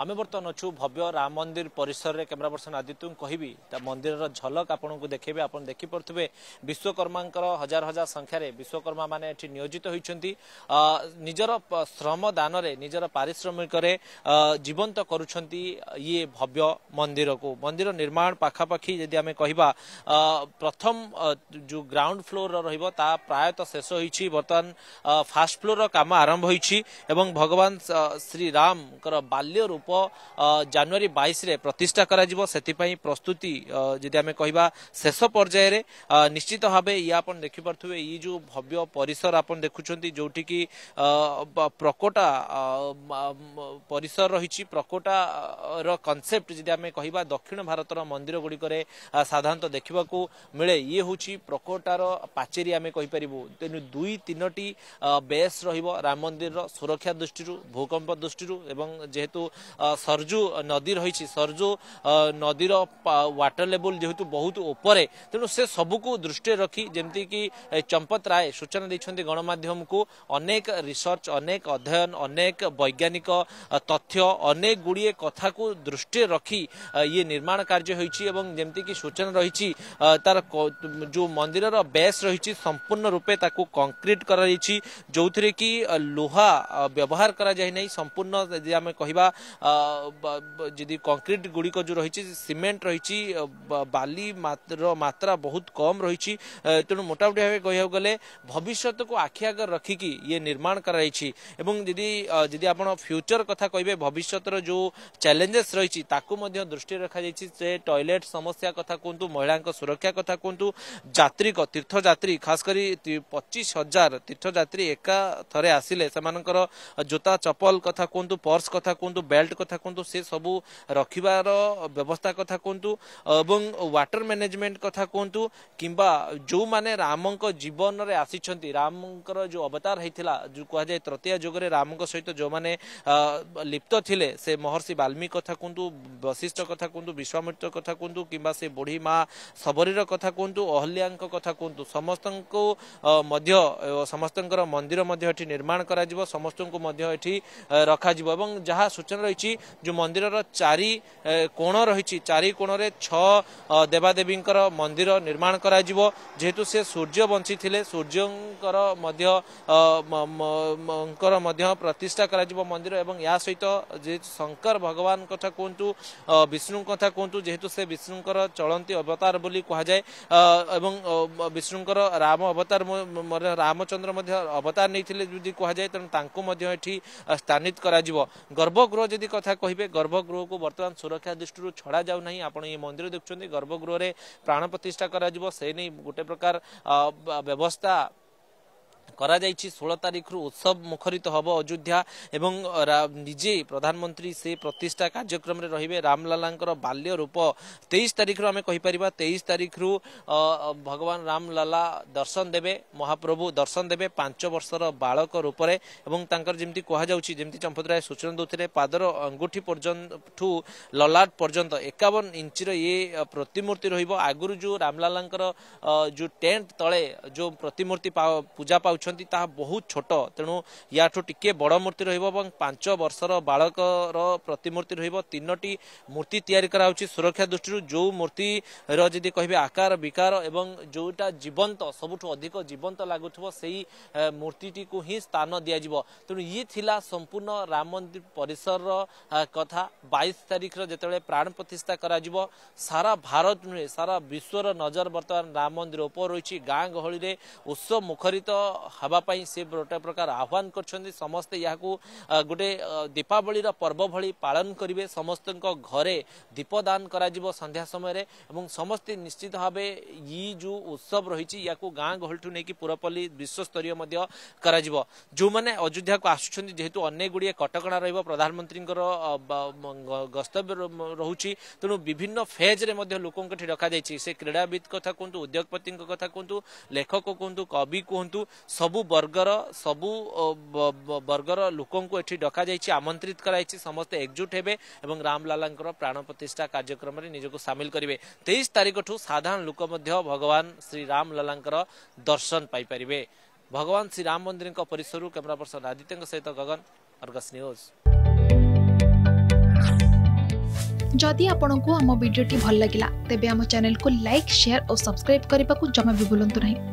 ଆମେ ବର୍ତ୍ତମାନ ଅଛୁ ଭବ୍ୟ ରାମ ମନ୍ଦିର ପରିସରରେ କ୍ୟାମେରା ପର୍ସନ ଆଦିତ୍ୟଙ୍କୁ କହିବି ତା ମନ୍ଦିରର ଝଲକ ଆପଣଙ୍କୁ ଦେଖେଇବେ ଆପଣ ଦେଖିପାରୁଥିବେ ବିଶ୍ୱକର୍ମାଙ୍କର ହଜାର ହଜାର ସଂଖ୍ୟାରେ ବିଶ୍ୱକର୍ମାମାନେ ଏଠି ନିୟୋଜିତ ହୋଇଛନ୍ତି ନିଜର ଶ୍ରମ ଦାନରେ ନିଜର ପାରିଶ୍ରମିକରେ ଜୀବନ୍ତ କରୁଛନ୍ତି ଇଏ ଭବ୍ୟ ମନ୍ଦିରକୁ ମନ୍ଦିର ନିର୍ମାଣ ପାଖାପାଖି ଯଦି ଆମେ କହିବା ପ୍ରଥମ ଯେଉଁ ଗ୍ରାଉଣ୍ଡ ଫ୍ଲୋରର ରହିବ ତା ପ୍ରାୟତଃ ଶେଷ ହୋଇଛି ବର୍ତ୍ତମାନ ଫାଷ୍ଟ ଫ୍ଲୋରର କାମ ଆରମ୍ଭ ହୋଇଛି ଏବଂ ଭଗବାନ ଶ୍ରୀରାମଙ୍କର ବାଲ୍ୟରୁ ଶିଳ୍ପ ଜାନୁଆରୀ ବାଇଶରେ ପ୍ରତିଷ୍ଠା କରାଯିବ ସେଥିପାଇଁ ପ୍ରସ୍ତୁତି ଯଦି ଆମେ କହିବା ଶେଷ ପର୍ଯ୍ୟାୟରେ ନିଶ୍ଚିତ ଭାବେ ଇଏ ଆପଣ ଦେଖିପାରୁଥିବେ ଇଏ ଯେଉଁ ଭବ୍ୟ ପରିସର ଆପଣ ଦେଖୁଛନ୍ତି ଯେଉଁଠିକି ପ୍ରକୋଟା ପରିସର ରହିଛି ପ୍ରକୋଟାର କନସେପ୍ଟ ଯଦି ଆମେ କହିବା ଦକ୍ଷିଣ ଭାରତର ମନ୍ଦିର ଗୁଡ଼ିକରେ ସାଧାରଣତଃ ଦେଖିବାକୁ ମିଳେ ଇଏ ହେଉଛି ପ୍ରକୋଟାର ପାଚେରି ଆମେ କହିପାରିବୁ ତେଣୁ ଦୁଇ ତିନୋଟି ବେସ୍ ରହିବ ରାମ ମନ୍ଦିରର ସୁରକ୍ଷା ଦୃଷ୍ଟିରୁ ଭୂକମ୍ପ ଦୃଷ୍ଟିରୁ ଏବଂ ଯେହେତୁ सरजू नदी रही सरजू नदी व्टर लेवल जेहेतु बहुत ऊपर तेणु से सबको दृष्टि रखी जमती चंपत राय सूचना देखते गणमाम को अनेक रिसर्च अनेक अध्ययन अनेक वैज्ञानिक तथ्य अनेक गुड़िए कथा को दृष्टि रखी ये निर्माण कार्य एवं जमती कि सूचना रही तार जो मंदिर बेस रही संपूर्ण रूपे कंक्रीट कर जो थे कि लुहा व्यवहार करा कर संपूर्ण आम कहवा যদি কংক্রিট ଗୁଡ଼ିକ যে রয়েছে সিমেন্ট রয়েছে বালি মাত্রা ବହୁତ কম রয়েছে তেমন মোটামুটি ভাবে কহিবাক গেলে ভবিষ্যতকু আখি আগে রক্ষিকি ইয়ে নির্মাণ করা হয়েছি এবং যদি যদি আপনার ফ্যুচর কথা কে ভবিষ্যতর যে চ্যালেঞ্জেস রয়েছে তাকে দৃষ্টি রখা যাই সে টয়লেট সমস্যা কথা কুহতু মহিলা সুরক্ষা কথা কুহতু যাত্রী তীর্থযাত্রী খাস করে পঁচিশ হাজার তীর্থযাত্রী একা থরে আসলে সে জোতা চপল কথা কুহতু পর্স কথা কুহতু বেল্ট ଫିଲ୍ଡ କଥା କୁହନ୍ତୁ ସେ ସବୁ ରଖିବାର ବ୍ୟବସ୍ଥା କଥା କୁହନ୍ତୁ ଏବଂ ୱାଟର ମ୍ୟାନେଜମେଣ୍ଟ କଥା କୁହନ୍ତୁ କିମ୍ବା ଯେଉଁମାନେ ରାମଙ୍କ ଜୀବନରେ ଆସିଛନ୍ତି ରାମଙ୍କର ଯେଉଁ ଅବତାର ହେଇଥିଲା ଯେଉଁ କୁହାଯାଏ ତୃତୀୟ ଯୁଗରେ ରାମଙ୍କ ସହିତ ଯେଉଁମାନେ ଲିପ୍ତ ଥିଲେ ସେ ମହର୍ଷି ବାଲ୍ମୀକି କଥା କୁହନ୍ତୁ ବଶିଷ୍ଠ କଥା କୁହନ୍ତୁ ବିଶ୍ୱାମିତ୍ର କଥା କୁହନ୍ତୁ କିମ୍ବା ସେ ବୁଢ଼ୀ ମା ଶବରୀର କଥା କୁହନ୍ତୁ ଅହଲ୍ୟାଙ୍କ କଥା କୁହନ୍ତୁ ସମସ୍ତଙ୍କୁ ମଧ୍ୟ ସମସ୍ତଙ୍କର ମନ୍ଦିର ମଧ୍ୟ ଏଠି ନିର୍ମାଣ କରାଯିବ ସମସ୍ତଙ୍କୁ ମଧ୍ୟ ଏଠି ରଖାଯିବ ଏବଂ ଯାହା ସୂଚନା ରହିଛି ରହିଛି ଯେଉଁ ମନ୍ଦିରର ଚାରି କୋଣ ରହିଛି ଚାରି କୋଣରେ ଛଅ ଦେବାଦେବୀଙ୍କର ମନ୍ଦିର ନିର୍ମାଣ କରାଯିବ ଯେହେତୁ ସେ ସୂର୍ଯ୍ୟ ବଞ୍ଚିଥିଲେ ସୂର୍ଯ୍ୟଙ୍କର ମଧ୍ୟ ଙ୍କର ମଧ୍ୟ ପ୍ରତିଷ୍ଠା କରାଯିବ ମନ୍ଦିର ଏବଂ ଏହା ସହିତ ଯେହେତୁ ଶଙ୍କର ଭଗବାନ କଥା କୁହନ୍ତୁ ବିଷ୍ଣୁଙ୍କ କଥା କୁହନ୍ତୁ ଯେହେତୁ ସେ ବିଷ୍ଣୁଙ୍କର ଚଳନ୍ତି ଅବତାର ବୋଲି କୁହାଯାଏ ଏବଂ ବିଷ୍ଣୁଙ୍କର ରାମ ଅବତାର ରାମଚନ୍ଦ୍ର ମଧ୍ୟ ଅବତାର ନେଇଥିଲେ ଯଦି କୁହାଯାଏ ତେଣୁ ତାଙ୍କୁ ମଧ୍ୟ ଏଠି ସ୍ଥାନିତ କରାଯିବ ଗର୍ଭଗୃହ ଯଦି କଥା କହିବେ ଗର୍ଭଗୃହକୁ ବର୍ତ୍ତମାନ ସୁରକ୍ଷା ଦୃଷ୍ଟିରୁ ଛଡ଼ାଯାଉ ନାହିଁ ଆପଣ ଏଇ ମନ୍ଦିର ଦେଖୁଛନ୍ତି ଗର୍ଭଗୃହରେ ପ୍ରାଣ ପ୍ରତିଷ୍ଠା କରାଯିବ ସେ ନେଇ ଗୋଟେ ପ୍ରକାର ବ୍ୟବସ୍ଥା କରାଯାଇଛି ଷୋହଳ ତାରିଖରୁ ଉତ୍ସବ ମୁଖରିତ ହେବ ଅଯୋଧ୍ୟା ଏବଂ ନିଜେ ପ୍ରଧାନମନ୍ତ୍ରୀ ସେ ପ୍ରତିଷ୍ଠା କାର୍ଯ୍ୟକ୍ରମରେ ରହିବେ ରାମଲାଲାଙ୍କର ବାଲ୍ୟ ରୂପ ତେଇଶ ତାରିଖରୁ ଆମେ କହିପାରିବା ତେଇଶ ତାରିଖରୁ ଭଗବାନ ରାମଲାଲା ଦର୍ଶନ ଦେବେ ମହାପ୍ରଭୁ ଦର୍ଶନ ଦେବେ ପାଞ୍ଚ ବର୍ଷର ବାଳକ ରୂପରେ ଏବଂ ତାଙ୍କର ଯେମିତି କୁହାଯାଉଛି ଯେମିତି ରାୟ ସୂଚନା ଦେଉଥିଲେ ପାଦର ଅଙ୍ଗୁଠି ପର୍ଯ୍ୟନ୍ତଠୁ ଲଲାଟ ପର୍ଯ୍ୟନ୍ତ ଏକାବନ ଇଞ୍ଚର ଇଏ ପ୍ରତିମୂର୍ତ୍ତି ରହିବ ଆଗରୁ ଯେଉଁ ରାମଲାଲାଙ୍କର ଯେଉଁ ଟେଣ୍ଟ ତଳେ ଯେଉଁ ପ୍ରତିମୂର୍ତ୍ତି ପୂଜା ପାଉଛନ୍ତି ଅଛନ୍ତି ତାହା ବହୁତ ଛୋଟ ତେଣୁ ୟାଠୁ ଟିକେ ବଡ଼ ମୂର୍ତ୍ତି ରହିବ ଏବଂ ପାଞ୍ଚ ବର୍ଷର ବାଳକର ପ୍ରତିମୂର୍ତ୍ତି ରହିବ ତିନୋଟି ମୂର୍ତ୍ତି ତିଆରି କରାହେଉଛି ସୁରକ୍ଷା ଦୃଷ୍ଟିରୁ ଯେଉଁ ମୂର୍ତ୍ତିର ଯଦି କହିବେ ଆକାର ବିକାର ଏବଂ ଯେଉଁଟା ଜୀବନ୍ତ ସବୁଠୁ ଅଧିକ ଜୀବନ୍ତ ଲାଗୁଥିବ ସେଇ ମୂର୍ତ୍ତିଟିକୁ ହିଁ ସ୍ଥାନ ଦିଆଯିବ ତେଣୁ ଇଏ ଥିଲା ସମ୍ପୂର୍ଣ୍ଣ ରାମ ମନ୍ଦିର ପରିସରର କଥା ବାଇଶ ତାରିଖର ଯେତେବେଳେ ପ୍ରାଣ ପ୍ରତିଷ୍ଠା କରାଯିବ ସାରା ଭାରତ ନୁହେଁ ସାରା ବିଶ୍ୱର ନଜର ବର୍ତ୍ତମାନ ରାମ ମନ୍ଦିର ଉପରେ ରହିଛି ଗାଁ ଗହଳିରେ ଉତ୍ସବ ମୁଖରିତ ହେବାପାଇଁ ସେ ଗୋଟେ ପ୍ରକାର ଆହ୍ୱାନ କରିଛନ୍ତି ସମସ୍ତେ ଏହାକୁ ଗୋଟେ ଦୀପାବଳିର ପର୍ବ ଭଳି ପାଳନ କରିବେ ସମସ୍ତଙ୍କ ଘରେ ଦୀପଦାନ କରାଯିବ ସନ୍ଧ୍ୟା ସମୟରେ ଏବଂ ସମସ୍ତେ ନିଶ୍ଚିତ ଭାବେ ଇ ଯେଉଁ ଉତ୍ସବ ରହିଛି ୟାକୁ ଗାଁ ଗହଳିଠୁ ନେଇକି ପୁରପଲ୍ଲୀ ବିଶ୍ୱସ୍ତରୀୟ ମଧ୍ୟ କରାଯିବ ଯେଉଁମାନେ ଅଯୋଧ୍ୟାକୁ ଆସୁଛନ୍ତି ଯେହେତୁ ଅନେକ ଗୁଡ଼ିଏ କଟକଣା ରହିବ ପ୍ରଧାନମନ୍ତ୍ରୀଙ୍କର ଗସ୍ତ ରହୁଛି ତେଣୁ ବିଭିନ୍ନ ଫେଜ୍ରେ ମଧ୍ୟ ଲୋକଙ୍କୁ ଏଠି ରଖାଯାଇଛି ସେ କ୍ରୀଡ଼ାବିତ କଥା କୁହନ୍ତୁ ଉଦ୍ୟୋଗପତିଙ୍କ କଥା କୁହନ୍ତୁ ଲେଖକ କୁହନ୍ତୁ କବି କୁହନ୍ତୁ ସବୁ ବର୍ଗର ସବୁ ବର୍ଗର ଲୋକଙ୍କୁ ଏଠି ଡକାଯାଇଛି ଆମନ୍ତ୍ରିତ କରାଯାଇଛି ସମସ୍ତେ ଏକଜୁଟ ହେବେ ଏବଂ ରାମଲାଲାଙ୍କର ପ୍ରାଣ ପ୍ରତିଷ୍ଠା କାର୍ଯ୍ୟକ୍ରମରେ ନିଜକୁ ସାମିଲ କରିବେ ତେଇଶ ତାରିଖଠୁ ସାଧାରଣ ଲୋକ ମଧ୍ୟ ଭଗବାନ ଶ୍ରୀ ରାମଲାଲାଙ୍କର ଦର୍ଶନ ପାଇପାରିବେ ଭଗବାନ ଶ୍ରୀ ରାମ ମନ୍ଦିରଙ୍କ ପରିସରରୁ କ୍ୟାମେରା ପର୍ସନ ଆଦିତ୍ୟଙ୍କ ସହିତ ଗଗନ ଅର୍ଗସ୍ ନ୍ୟୁଜ୍ ଯଦି ଆପଣଙ୍କୁ ଆମ ଭିଡ଼ିଓଟି ଭଲ ଲାଗିଲା ତେବେ ଆମ ଚ୍ୟାନେଲକୁ ଲାଇକ୍ ସେୟାର ଓ ସବସ୍କ୍ରାଇବ୍ କରିବାକୁ ଜମା ବି ଭୁଲନ୍ତୁ ନାହିଁ